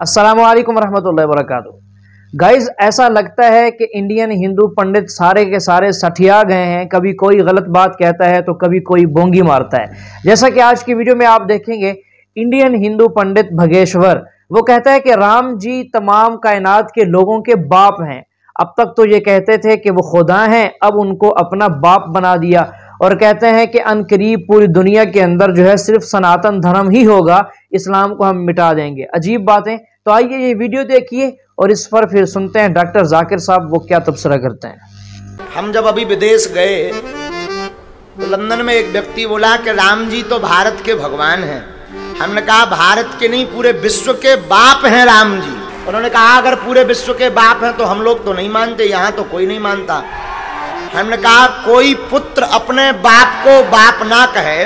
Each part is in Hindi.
असलकम वरहमल वरक गाइज ऐसा लगता है कि इंडियन हिंदू पंडित सारे के सारे सठिया गए हैं कभी कोई गलत बात कहता है तो कभी कोई बोंगी मारता है जैसा कि आज की वीडियो में आप देखेंगे इंडियन हिंदू पंडित भगेश्वर वो कहता है कि राम जी तमाम कायनात के लोगों के बाप हैं अब तक तो ये कहते थे कि वो खुदा हैं अब उनको अपना बाप बना दिया और कहते हैं कि अनकरीब पूरी दुनिया के अंदर जो है सिर्फ सनातन धर्म ही होगा इस्लाम को हम मिटा देंगे अजीब बातें तो आइए ये वीडियो देखिए और इस पर फिर सुनते हैं डॉक्टर जाकिर साहब वो क्या तबसरा करते हैं हम जब अभी विदेश गए तो लंदन में एक व्यक्ति बोला कि राम जी तो भारत के भगवान है हमने कहा भारत के नहीं पूरे विश्व के बाप हैं राम जी उन्होंने कहा अगर पूरे विश्व के बाप हैं तो हम लोग तो नहीं मानते यहाँ तो कोई नहीं मानता हमने कहा कोई पुत्र अपने बाप को बाप ना कहे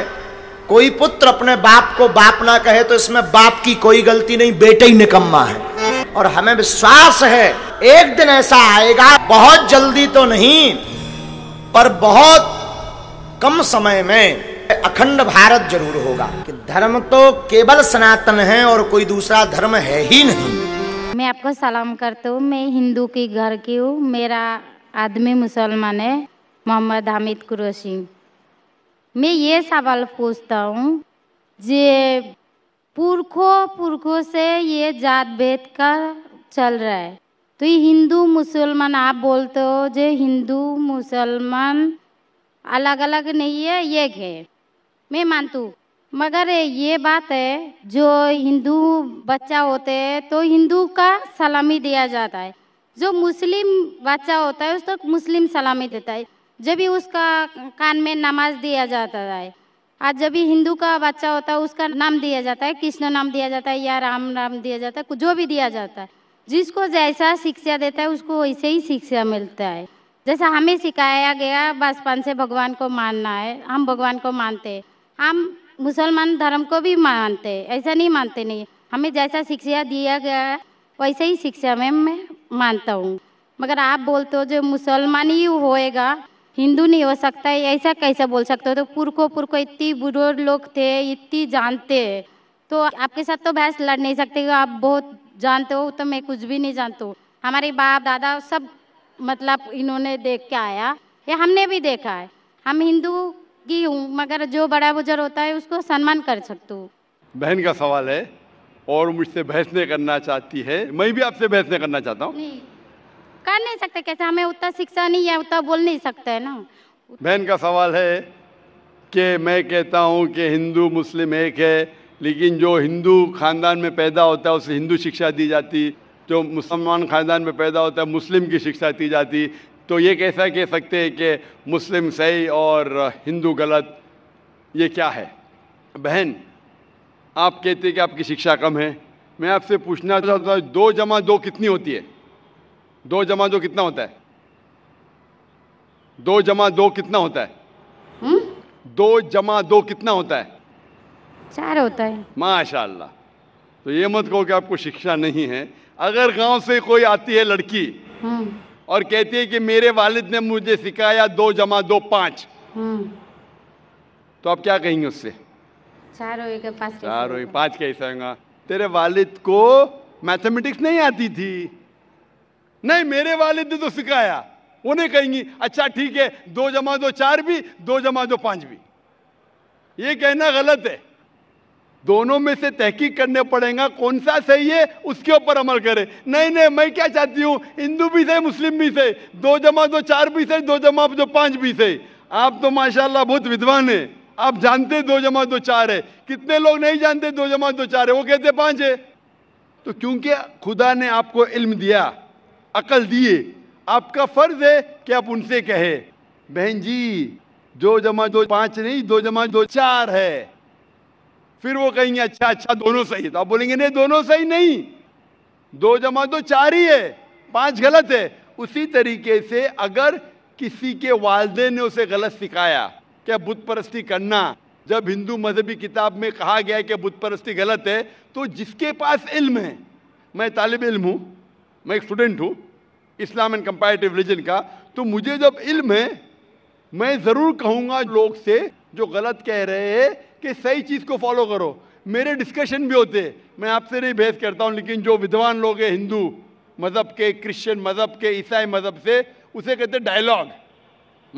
कोई पुत्र अपने बाप को बाप ना कहे तो इसमें बाप की कोई गलती नहीं बेटे ही निकम्मा है और हमें विश्वास है एक दिन ऐसा आएगा बहुत जल्दी तो नहीं पर बहुत कम समय में अखंड भारत जरूर होगा कि धर्म तो केवल सनातन है और कोई दूसरा धर्म है ही नहीं मैं आपको सलाम करता हूँ मैं हिंदू के घर की हूँ मेरा आदमी मुसलमान है मोहम्मद हामिद कुरोशी मैं ये सवाल पूछता हूँ जे पुरखों पुरखों से ये जात भेद का चल रहा है तो ये हिंदू मुसलमान आप बोलते हो जे हिंदू मुसलमान अलग अलग नहीं है एक है मैं मानतू मगर ये बात है जो हिंदू बच्चा होते हैं तो हिंदू का सलामी दिया जाता है जो मुस्लिम बच्चा होता है उसको तो मुस्लिम सलामी देता है जब भी उसका कान में नमाज दिया जाता है आज जब भी हिंदू का बच्चा होता है उसका नाम दिया जाता है कृष्ण नाम दिया जाता है या राम नाम दिया जाता है जो भी दिया जाता है जिसको जैसा शिक्षा देता है उसको वैसे ही शिक्षा मिलता है जैसा हमें सिखाया गया बचपन से भगवान को मानना है हम भगवान को मानते हैं हम मुसलमान धर्म को भी मानते हैं ऐसा नहीं मानते नहीं हमें जैसा शिक्षा दिया गया है वैसे ही शिक्षा में मानता हूँ मगर आप बोलते हो जो मुसलमान ही होएगा हिंदू नहीं हो सकता है ऐसा कैसे बोल सकते हो तो पुरखो पुरखो इतनी बुरे लोग थे इतनी जानते तो आपके साथ तो बहस लड़ नहीं सकते आप बहुत जानते हो तो मैं कुछ भी नहीं जानता हूँ हमारे बाप दादा सब मतलब इन्होंने देख के आया ये हमने भी देखा है हम हिंदू की हूँ मगर जो बड़ा बुजुर्ग होता है उसको सम्मान कर सकते हूँ बहन का सवाल है और मुझसे बहस नहीं करना चाहती है मैं भी आपसे बहसने करना चाहता हूँ कर नहीं सकते कैसे हमें उतना शिक्षा नहीं है उतना बोल नहीं सकते है ना बहन का सवाल है कि मैं कहता हूँ कि हिंदू मुस्लिम एक है लेकिन जो हिंदू खानदान में पैदा होता है उसे हिंदू शिक्षा दी जाती जो मुसलमान खानदान में पैदा होता है मुस्लिम की शिक्षा दी जाती तो ये कैसा कह सकते हैं कि मुस्लिम सही और हिंदू गलत ये क्या है बहन आप कहते हैं कि आपकी शिक्षा कम है मैं आपसे पूछना चाहता हूँ दो जमा दो कितनी होती है दो जमा दो कितना होता है दो जमा दो कितना होता है हुँ? हम्म? दो जमा दो कितना होता है चार होता है माशाल्लाह तो ये मत कहो कि आपको शिक्षा नहीं है अगर गांव से कोई आती है लड़की हम्म। और कहती है कि मेरे वालिद ने मुझे सिखाया दो जमा दो हुँ? हम्म। तो आप क्या कहेंगे उससे चार हो पाँच कैसे होगा तेरे वालिद को मैथमेटिक्स नहीं आती थी नहीं मेरे वालिद ने तो सिखाया उन्हें कहेंगी अच्छा ठीक है दो जमा दो चार भी दो जमा दो पांच भी ये कहना गलत है दोनों में से तहकीक करने पड़ेगा कौन सा सही है उसके ऊपर अमल करें नहीं नहीं मैं क्या चाहती हूँ हिंदू भी सही मुस्लिम भी सही दो जमा दो चार भी सही दो जमा दो पांच भी सही आप तो माशाल्लाह बहुत विद्वान है आप जानते दो जमा दो चार है कितने लोग नहीं जानते दो जमा दो चार है वो कहते पांच है तो क्योंकि खुदा ने आपको इल्म दिया अकल दिए आपका फर्ज है कि आप उनसे कहे बहन जी दो जमा दो पांच नहीं दो जमा दो चार है फिर वो कहेंगे अच्छा अच्छा दोनों सही है तो आप बोलेंगे नहीं दोनों सही नहीं दो जमा दो चार ही है पांच गलत है उसी तरीके से अगर किसी के वालदे ने उसे गलत सिखाया क्या बुत परस्ती करना जब हिंदू मजहबी किताब में कहा गया है कि बुत परस्ती गलत है तो जिसके पास इल्म है मैं तालब इल्म हूँ मैं एक स्टूडेंट हूँ इस्लाम एंड कंपेरेटिव रिलीजन का तो मुझे जब इल्म है मैं ज़रूर कहूँगा लोग से जो गलत कह रहे हैं कि सही चीज़ को फॉलो करो मेरे डिस्कशन भी होते मैं आपसे नहीं बहस करता हूँ लेकिन जो विद्वान लोग हैं हिंदू मज़हब के क्रिश्चियन मज़हब के ईसाई मज़हब से उसे कहते डायलॉग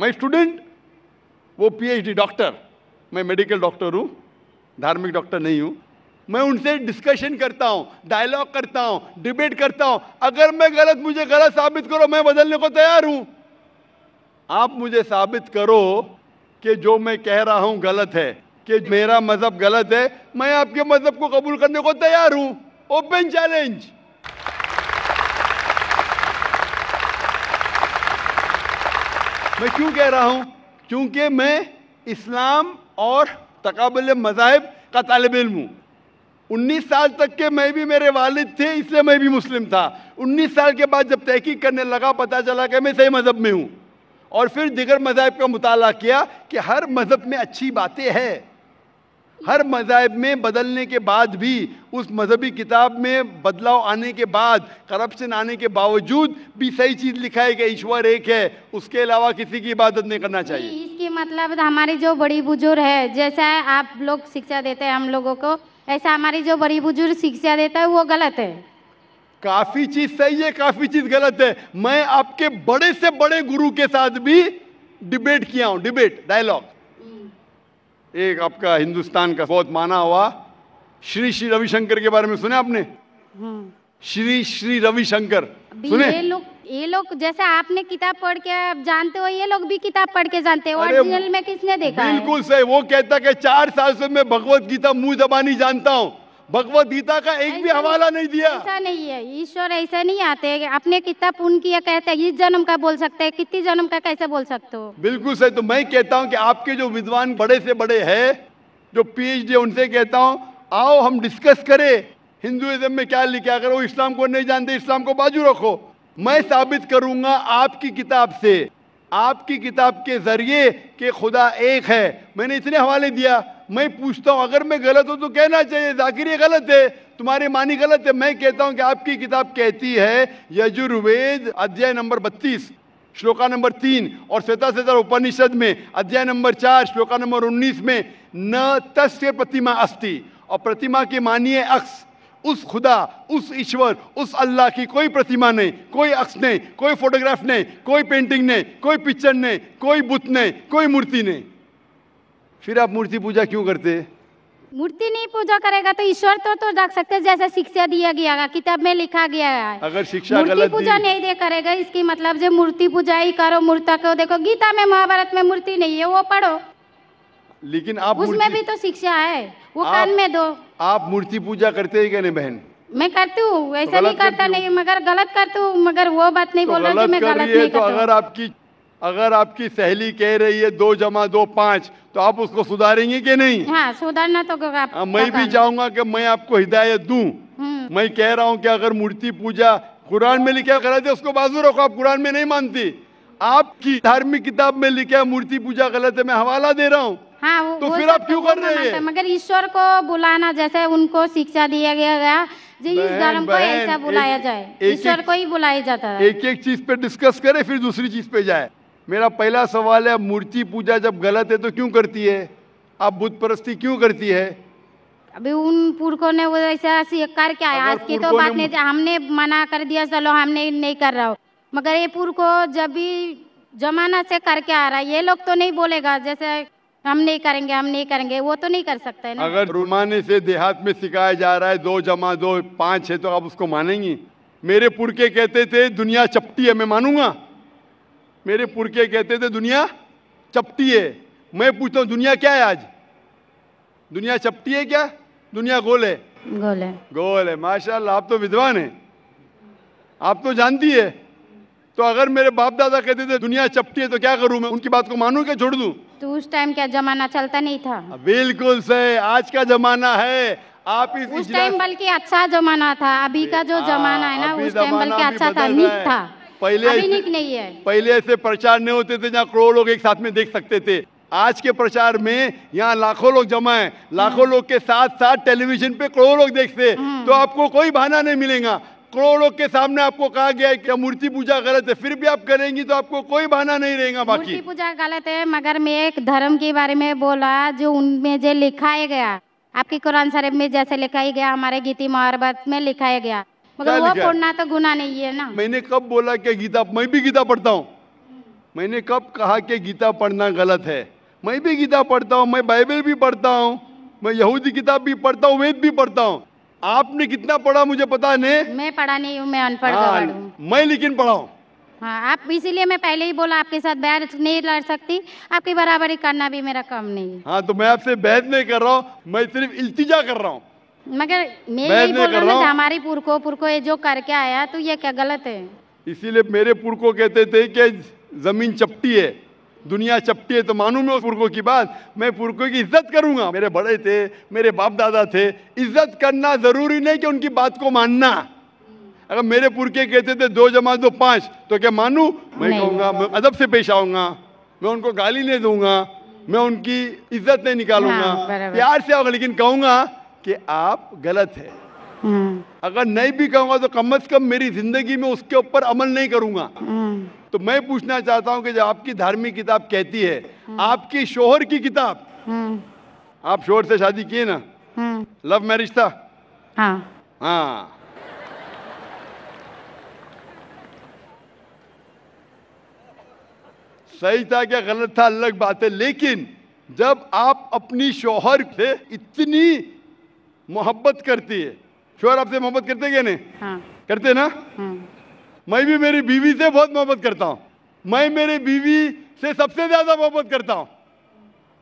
मैं स्टूडेंट वो पीएचडी डॉक्टर मैं मेडिकल डॉक्टर हूँ धार्मिक डॉक्टर नहीं हूँ मैं उनसे डिस्कशन करता हूँ डायलॉग करता हूँ डिबेट करता हूँ अगर मैं गलत मुझे गलत साबित करो मैं बदलने को तैयार हूँ आप मुझे साबित करो कि जो मैं कह रहा हूँ गलत है कि मेरा मज़हब गलत है मैं आपके मज़हब को कबूल करने को तैयार हूँ ओपन चैलेंज मैं क्यों कह रहा हूँ क्योंकि मैं इस्लाम और तकबल मज़ाहब का तलब इम हूँ उन्नीस साल तक के मैं भी मेरे वालिद थे इसलिए मैं भी मुस्लिम था उन्नीस साल के बाद जब तहकीक करने लगा पता चला कि मैं सही मज़हब में हूँ और फिर दिगर मज़ाहब का मुताला किया कि हर मज़हब में अच्छी बातें हैं हर मजाब में बदलने के बाद भी उस मजहबी किताब में बदलाव आने के बाद करप्शन आने के बावजूद भी सही चीज़ लिखा है कि ईश्वर एक है उसके अलावा किसी की इबादत नहीं करना चाहिए इसकी मतलब हमारी जो बड़ी बुजुर्ग है जैसा आप लोग शिक्षा देते हैं हम लोगों को ऐसा हमारी जो बड़ी बुजुर्ग शिक्षा देता है वो गलत है काफ़ी चीज़ सही है काफ़ी चीज़ गलत है मैं आपके बड़े से बड़े गुरु के साथ भी डिबेट किया हूँ डिबेट डायलॉग एक आपका हिंदुस्तान का बहुत माना हुआ श्री श्री रविशंकर के बारे में सुने आपने हाँ। श्री श्री रविशंकर सुने ये लोग ये लोग जैसे आपने किताब पढ़ के आप जानते हो ये लोग भी किताब पढ़ के जानते हो ओरिजिनल में किसने देखा बिल्कुल सही वो कहता कि चार साल से मैं भगवत गीता मुंह जबानी जानता हूँ भगवत गीता का एक भी हवाला नहीं दिया ऐसा नहीं है ईश्वर ऐसा नहीं आते अपने कितना पुण्य किया कहते हैं इस जन्म का बोल सकते हैं कितनी जन्म का कैसे बोल सकते हो बिल्कुल सही तो मैं कहता हूँ कि आपके जो विद्वान बड़े से बड़े है जो पी एच डी उनसे कहता हूँ आओ हम डिस्कस करें हिंदुइज्म में क्या लिखा अगर वो इस्लाम को नहीं जानते इस्लाम को बाजू रखो मैं साबित करूंगा आपकी किताब से आपकी किताब के ज़रिए कि खुदा एक है मैंने इतने हवाले दिया मैं पूछता हूँ अगर मैं गलत हूँ तो कहना चाहिए जाकिर गलत है तुम्हारे मानी गलत है मैं कहता हूँ कि आपकी किताब कहती है यजुर्वेद अध्याय नंबर बत्तीस श्लोका नंबर तीन और श्वेता श्वेता उपनिषद में अध्याय नंबर चार श्लोका नंबर उन्नीस में न तस्य प्रतिमा अस्थि और प्रतिमा की मानिए अक्स उस खुदा उस ईश्वर उस अल्लाह की कोई प्रतिमा नहीं कोई अक्स नहीं कोई फोटोग्राफ नहीं कोई पेंटिंग नहीं कोई पिक्चर नहीं कोई बुत नहीं कोई मूर्ति नहीं फिर आप मूर्ति पूजा क्यों करते मूर्ति नहीं पूजा करेगा तो ईश्वर तो तो रख सकते जैसे शिक्षा दिया गया किताब में लिखा गया है अगर शिक्षा मूर्ति पूजा नहीं दे करेगा इसकी मतलब जो मूर्ति पूजा ही करो मूर्ता को देखो गीता में महाभारत में मूर्ति नहीं है वो पढ़ो लेकिन आप उसमें भी तो शिक्षा है वो आप, कान में दो आप मूर्ति पूजा करते है क्या नहीं बहन मैं करती हूँ तो ऐसा तो नहीं करता नहीं मगर गलत करती हूँ मगर वो बात नहीं तो बोल रही मैं गलत नहीं तो अगर आपकी अगर आपकी सहेली कह रही है दो जमा दो पाँच तो आप उसको सुधारेंगे कि नहीं हाँ सुधारना तो आप आ, हाँ, मैं भी चाहूंगा कि मैं आपको हिदायत दू हम्म। मैं कह रहा हूँ कि अगर मूर्ति पूजा कुरान में लिखा गलत है उसको बाजू रखो आप कुरान में नहीं मानती आपकी धार्मिक किताब में लिखा मूर्ति पूजा गलत है मैं हवाला दे रहा हूँ हाँ वो, तो वो फिर आप क्यों कर रहे हैं मगर ईश्वर को बुलाना जैसे उनको शिक्षा दिया गया जी इस धर्म को ऐसा बुलाया जाए ईश्वर को ही बुलाया जाता है एक एक चीज पे डिस्कस करे फिर दूसरी चीज पे जाए मेरा पहला सवाल है मूर्ति पूजा जब गलत है तो क्यों करती है आप बुद्ध परस्ती क्यों करती है अभी उन पुरखों ने वो ऐसा स्वीकार किया है आज की तो बात नहीं हमने मना कर दिया चलो हमने नहीं कर रहा हो मगर ये पुरखों जब भी जमाना से करके आ रहा है ये लोग तो नहीं बोलेगा जैसे हम नहीं करेंगे हम नहीं करेंगे वो तो नहीं कर सकते ना अगर रूमानी से देहात में सिखाया जा रहा है दो जमा दो पांच है तो आप उसको मानेंगी मेरे पुरके कहते थे दुनिया चपटी है मैं मानूंगा मेरे पुरके कहते थे दुनिया चपटी है मैं पूछता हूँ दुनिया क्या है आज दुनिया चपटी है क्या दुनिया गोल है गोल है गोल है माशाल्लाह आप तो विद्वान है आप तो जानती है तो अगर मेरे बाप दादा कहते थे दुनिया चपटी है तो क्या करूं मैं उनकी बात को मानूं क्या छोड़ दूं तो उस टाइम क्या जमाना चलता नहीं था हाँ, बिल्कुल सही आज का जमाना है आप इस उस टाइम बल्कि अच्छा जमाना था अभी का जो हाँ, जमाना है ना उस टाइम बल्कि अच्छा था नीक था पहले अभी नीक नहीं है पहले ऐसे प्रचार नहीं होते थे जहाँ करोड़ लोग एक साथ में देख सकते थे आज के प्रचार में यहाँ लाखों लोग जमा है लाखों हम्म। लोग के साथ साथ टेलीविजन पे करोड़ों लोग देखते हम्म। तो आपको कोई बहाना नहीं मिलेगा करोड़ों के सामने आपको कहा गया है कि मूर्ति पूजा गलत है फिर भी आप करेंगी तो आपको कोई बहाना नहीं रहेगा बाकी मूर्ति पूजा गलत है मगर मैं एक धर्म के बारे में बोला जो उनमें जो लिखाया गया आपकी कुरान शरीफ में जैसे लिखाई गया हमारे गीती मोहरबत में लिखाया गया मगर वो पढ़ना तो गुना नहीं है ना मैंने कब बोला की गीता मैं भी गीता पढ़ता हूँ मैंने कब कहा कि गीता पढ़ना गलत है मैं भी गीता पढ़ता हूँ मैं बाइबल भी पढ़ता हूँ मैं यहूदी किताब भी पढ़ता हूँ वेद भी पढ़ता हूँ आपने कितना पढ़ा मुझे पता नहीं मैं पढ़ा नहीं हूँ मैं अनपढ़ हाँ, मैं लेकिन पढ़ा हूँ हाँ आप इसीलिए मैं पहले ही बोला आपके साथ बैर नहीं लड़ सकती आपकी बराबरी करना भी मेरा काम नहीं है हाँ तो मैं आपसे बैर नहीं कर रहा हूँ मैं सिर्फ इल्तिजा कर रहा हूँ मगर मैं यही बोल रहा हूँ हमारी ये जो करके आया तो ये क्या गलत है इसीलिए मेरे पुरको कहते थे कि जमीन चपटी है दुनिया चपटी है तो मानू मैं उस पुरखों की बात मैं पुरखों की इज्जत करूंगा मेरे बड़े थे मेरे बाप दादा थे इज्जत करना ज़रूरी नहीं कि उनकी बात को मानना अगर मेरे पुरखे कहते थे दो जमा दो पांच तो क्या मानू मैं कहूंगा मैं अदब से पेश आऊंगा मैं उनको गाली नहीं दूंगा मैं उनकी इज्जत नहीं निकालूंगा हाँ, प्यार से आऊँगा लेकिन कहूंगा कि आप गलत है हम्म। अगर नहीं भी कहूंगा तो कम अज कम मेरी जिंदगी में उसके ऊपर अमल नहीं करूंगा हम्म। तो मैं पूछना चाहता हूं कि जो आपकी धार्मिक किताब कहती है हम्म। आपकी शोहर की किताब आप शोहर से शादी किए ना लव मैरिज था हाँ।, हाँ सही था क्या गलत था अलग बात है लेकिन जब आप अपनी शोहर से इतनी मोहब्बत करती है शोर आपसे मोहब्बत करते हैं नहीं हाँ। करते ना हाँ। मैं भी मेरी बीवी से बहुत मोहब्बत करता हूँ मैं मेरी बीवी से सबसे ज्यादा मोहब्बत करता हूँ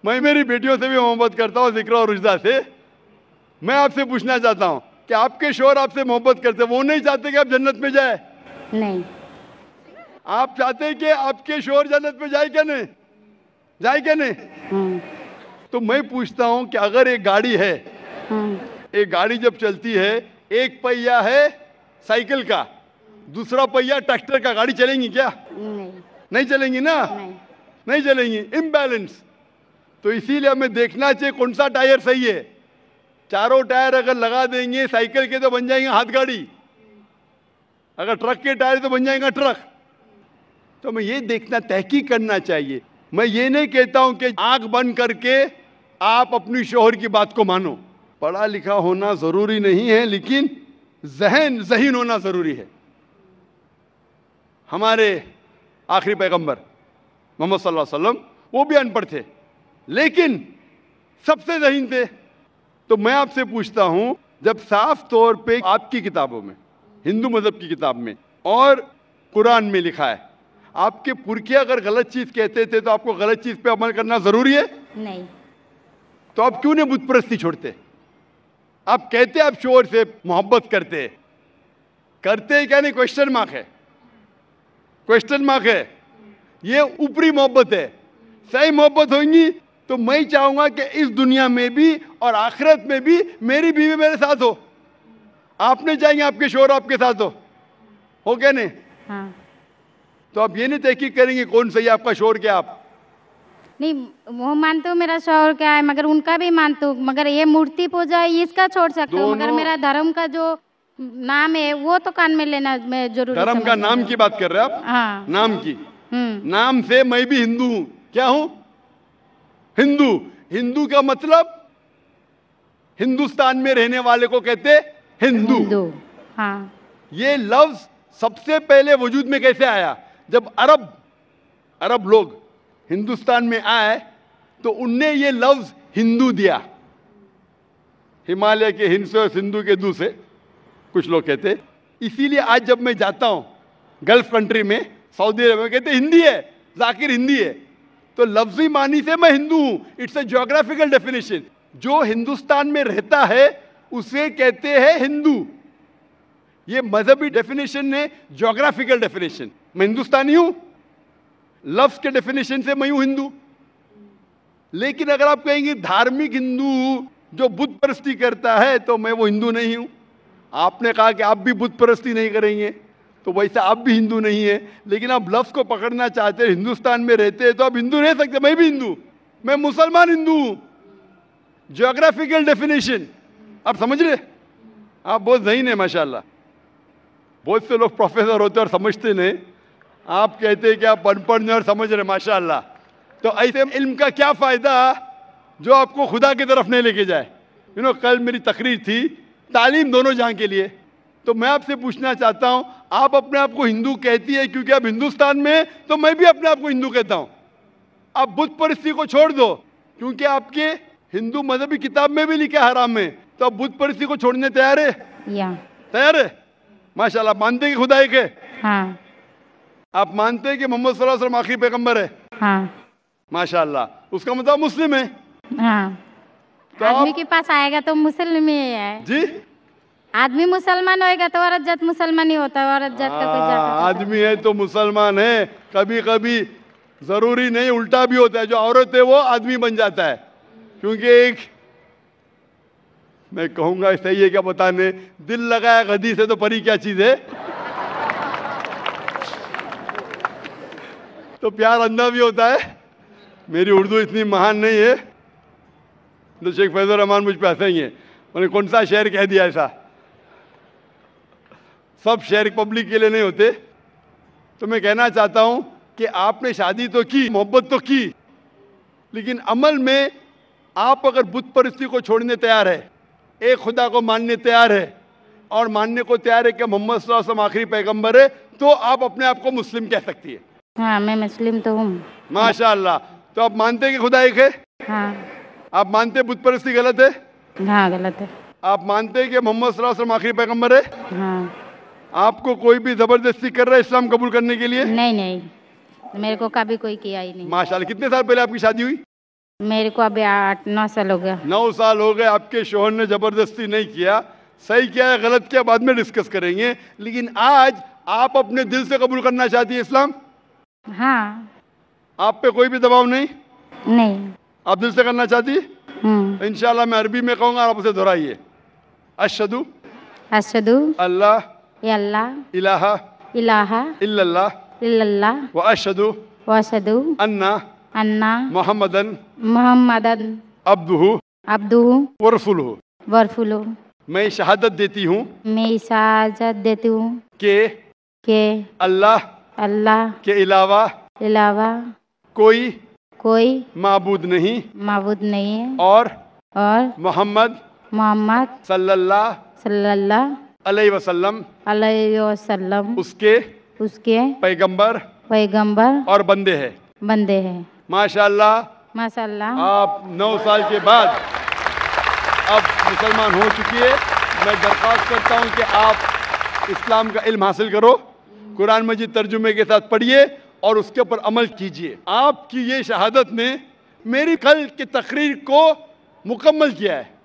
मैं मेरी बेटियों से भी मोहब्बत करता हूँ जिक्र और रुजदा से मैं आपसे पूछना चाहता हूँ कि आपके शोर आपसे मोहब्बत करते वो नहीं चाहते कि आप जन्नत में जाए नहीं आप चाहते कि आपके शोर जन्नत में जाए क्या नहीं जाए क्या नहीं हाँ। तो मैं पूछता हूँ कि अगर एक गाड़ी है हाँ। एक गाड़ी जब चलती है एक पहिया है साइकिल का दूसरा पहिया ट्रैक्टर का गाड़ी चलेंगी क्या नहीं नहीं चलेंगी ना नहीं, नहीं चलेंगी इम्बैलेंस तो इसीलिए हमें देखना चाहिए कौन सा टायर सही है चारों टायर अगर लगा देंगे साइकिल के तो बन जाएंगे हाथ गाड़ी अगर ट्रक के टायर तो बन जाएगा ट्रक तो हमें ये देखना तहकी करना चाहिए मैं ये नहीं कहता हूं कि आंख बंद करके आप अपनी शोहर की बात को मानो पढ़ा लिखा होना ज़रूरी नहीं है लेकिन जहन जहीन होना ज़रूरी है हमारे आखिरी पैगंबर मोहम्मद सल्लल्लाहु अलैहि वसल्लम वो भी अनपढ़ थे लेकिन सबसे जहीन थे तो मैं आपसे पूछता हूं जब साफ तौर पे आपकी किताबों में हिंदू मज़हब की किताब में और कुरान में लिखा है आपके पुरखे अगर गलत चीज़ कहते थे तो आपको गलत चीज़ पे अमल करना ज़रूरी है नहीं तो आप क्यों नहीं बुतप्रस्ती छोड़ते आप कहते आप शोर से मोहब्बत करते करते क्या नहीं क्वेश्चन मार्क है क्वेश्चन मार्क है ये ऊपरी मोहब्बत है सही मोहब्बत होगी तो मैं चाहूंगा कि इस दुनिया में भी और आखिरत में भी मेरी बीवी मेरे साथ हो आपने चाहेंगे आपके शोर आपके साथ हो हो क्या नहीं हाँ। तो आप ये नहीं तहकीक करेंगे कौन सही है आपका शोर क्या आप नहीं वो मानते हो मेरा शौर क्या है मगर उनका भी मानते हो मगर ये मूर्ति पूजा इसका छोड़ सकते हो मगर मेरा धर्म का जो नाम है वो तो कान में लेना मैं जरूर धर्म का नाम की बात कर रहे आप हाँ नाम की हम्म। नाम से मैं भी हिंदू हूँ क्या हूँ हिंदू हिंदू का मतलब हिंदुस्तान में रहने वाले को कहते हिंदू, हिंदू। हाँ। ये लफ्ज सबसे पहले वजूद में कैसे आया जब अरब अरब लोग हिंदुस्तान में आए तो उनने ये लफ्ज हिंदू दिया हिमालय के हिंद सिंधु के दू से कुछ लोग कहते इसीलिए आज जब मैं जाता हूँ गल्फ कंट्री में सऊदी अरब में कहते हिंदी है जाकिर हिंदी है तो लफ्जी मानी से मैं हिंदू हूँ इट्स अ जोग्राफिकल डेफिनेशन जो हिंदुस्तान में रहता है उसे कहते हैं हिंदू ये मजहबी डेफिनेशन है जोग्राफिकल डेफिनेशन मैं हिंदुस्तानी हूँ लफ्ज के डेफिनेशन से मैं हूं हिंदू लेकिन अगर आप कहेंगे धार्मिक हिंदू जो बुद्ध परस्ती करता है तो मैं वो हिंदू नहीं हूं आपने कहा कि आप भी बुद्ध परस्ती नहीं करेंगे तो वैसे आप भी हिंदू नहीं है लेकिन आप लफ्ज को पकड़ना चाहते हैं हिंदुस्तान में रहते हैं तो आप हिंदू रह सकते मैं भी हिंदू मैं मुसलमान हिंदू हूं जोग्राफिकल डेफिनेशन आप समझ रहे आप बहुत नहीं है माशाला बहुत से लोग प्रोफेसर होते और समझते नहीं आप कहते हैं कि आप पनपन और समझ रहे माशाल्लाह तो ऐसे इल्म का क्या फ़ायदा जो आपको खुदा की तरफ नहीं लेके जाए यू नो कल मेरी तकरीर थी तालीम दोनों जहाँ के लिए तो मैं आपसे पूछना चाहता हूँ आप अपने आप को हिंदू कहती है क्योंकि आप हिंदुस्तान में तो मैं भी अपने आप को हिंदू कहता हूँ आप बुद्ध परिस्थिति को छोड़ दो क्योंकि आपके हिंदू मजहबी किताब में भी लिखा हराम में तो आप बुद्ध परिस्थिति को छोड़ने तैयार है तैयार है माशाल्लाह मानते कि खुदा एक है हाँ। आप मानते हैं कि मोहम्मद वसल्लम आखिरी पैगम्बर है हाँ। माशाल्लाह उसका मतलब मुस्लिम है हाँ। तो आदमी आप... के पास आएगा तो मुस्लिम ही है जी आदमी मुसलमान होएगा तो औरत जात मुसलमान ही होता है औरत जात का कोई जात हाँ, आदमी है तो मुसलमान है कभी कभी जरूरी नहीं उल्टा भी होता है जो औरत है वो आदमी बन जाता है क्योंकि एक मैं कहूंगा सही है क्या बताने दिल लगाया गदी से तो परी क्या चीज है तो प्यार अंधा भी होता है मेरी उर्दू इतनी महान नहीं है तो शेख फैजुर रहमान मुझ पर हंसेंगे उन्होंने कौन सा शहर कह दिया ऐसा सब शहर पब्लिक के लिए नहीं होते तो मैं कहना चाहता हूं कि आपने शादी तो की मोहब्बत तो की लेकिन अमल में आप अगर बुद्ध परस्ती को छोड़ने तैयार है एक खुदा को मानने तैयार है और मानने को तैयार है कि मोहम्मद आखिरी पैगंबर है तो आप अपने आप को मुस्लिम कह सकती है हाँ मैं मुस्लिम तो हूँ माशाल्लाह तो आप मानते हैं कि खुदा एक है हाँ आप मानते बुद्ध परस्ती गलत है हाँ गलत है आप मानते हैं कि मोहम्मद आखिरी पैगम्बर है हाँ आपको कोई भी जबरदस्ती कर रहा है इस्लाम कबूल करने के लिए नहीं नहीं मेरे को कभी कोई किया ही नहीं माशाल्लाह कितने साल पहले आपकी शादी हुई मेरे को अभी आठ नौ साल हो गया नौ साल हो गए आपके शोहर ने जबरदस्ती नहीं किया सही क्या है गलत क्या बाद में डिस्कस करेंगे लेकिन आज आप अपने दिल से कबूल करना चाहती है इस्लाम हाँ आप पे कोई भी दबाव नहीं नहीं आप दिल से करना चाहती हम्म। इनशाला मैं अरबी में कहूँगा आप उसे दोहराइए अशदु अशदु अल्लाह अल्लाह इलाहा इलाहा इल्लल्लाह इल्लल्लाह व अशदु व अशदु अन्ना अन्ना मोहम्मदन मोहम्मदन अब्दुहु अब्दुहु व रसूलुहु व रसूलुहु मैं शहादत देती हूँ मैं शहादत देती हूँ के के अल्लाह अल्लाह के अलावा अलावा कोई कोई मबूद नहीं मबूद नहीं है और और मोहम्मद मोहम्मद सल्लल्लाह सल्लल्लाह अलैहि वसल्लम अलैहि वसल्लम उसके उसके पैगंबर पैगंबर और बंदे हैं बंदे हैं माशाल्लाह माशाल्लाह आप नौ साल के बाद अब मुसलमान हो चुकी है मैं दरख्वास्त करता हूँ कि आप इस्लाम का इल्म हासिल करो कुरान मजीद तर्जुमे के साथ पढ़िए और उसके ऊपर अमल कीजिए आपकी ये शहादत ने मेरी कल की तकरीर को मुकम्मल किया है